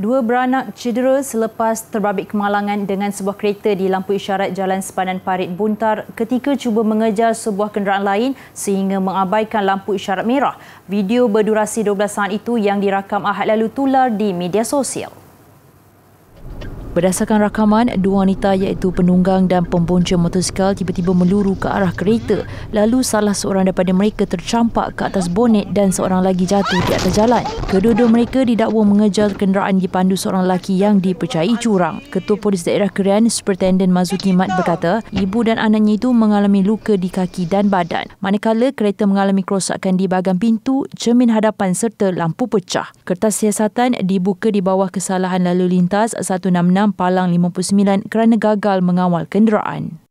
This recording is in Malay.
Dua beranak cedera selepas terbabit kemalangan dengan sebuah kereta di lampu isyarat jalan sepanan parit buntar ketika cuba mengejar sebuah kenderaan lain sehingga mengabaikan lampu isyarat merah. Video berdurasi 12 saat itu yang dirakam ahad lalu tular di media sosial. Berdasarkan rakaman, dua wanita iaitu penunggang dan pembonca motosikal tiba-tiba meluru ke arah kereta. Lalu salah seorang daripada mereka tercampak ke atas bonet dan seorang lagi jatuh di atas jalan. Kedua-dua mereka didakwa mengejar kenderaan dipandu seorang lelaki yang dipercayai curang. Ketua Polis Daerah Kerian, Superintendent Mazuki Mat berkata, ibu dan anaknya itu mengalami luka di kaki dan badan. Manakala kereta mengalami kerosakan di bahagian pintu, cermin hadapan serta lampu pecah. Kertas siasatan dibuka di bawah kesalahan lalu lintas 166 Palang 59 kerana gagal mengawal kenderaan.